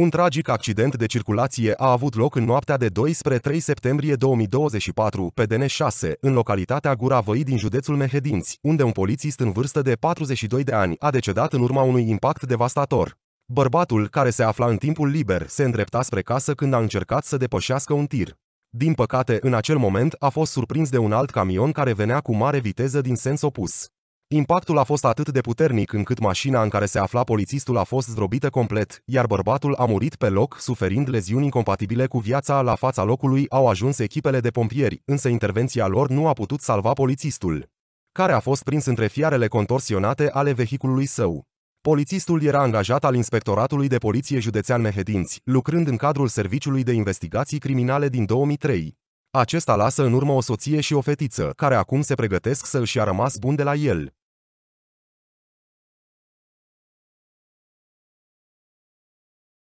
Un tragic accident de circulație a avut loc în noaptea de 2 spre 3 septembrie 2024 pe DN6, în localitatea Gura Văi din județul Mehedinți, unde un polițist în vârstă de 42 de ani a decedat în urma unui impact devastator. Bărbatul, care se afla în timpul liber, se îndrepta spre casă când a încercat să depășească un tir. Din păcate, în acel moment a fost surprins de un alt camion care venea cu mare viteză din sens opus. Impactul a fost atât de puternic încât mașina în care se afla polițistul a fost zdrobită complet, iar bărbatul a murit pe loc, suferind leziuni incompatibile cu viața la fața locului au ajuns echipele de pompieri, însă intervenția lor nu a putut salva polițistul, care a fost prins între fiarele contorsionate ale vehiculului său. Polițistul era angajat al Inspectoratului de Poliție Județean Mehedinți, lucrând în cadrul Serviciului de Investigații Criminale din 2003. Acesta lasă în urmă o soție și o fetiță, care acum se pregătesc să își a rămas bun de la el.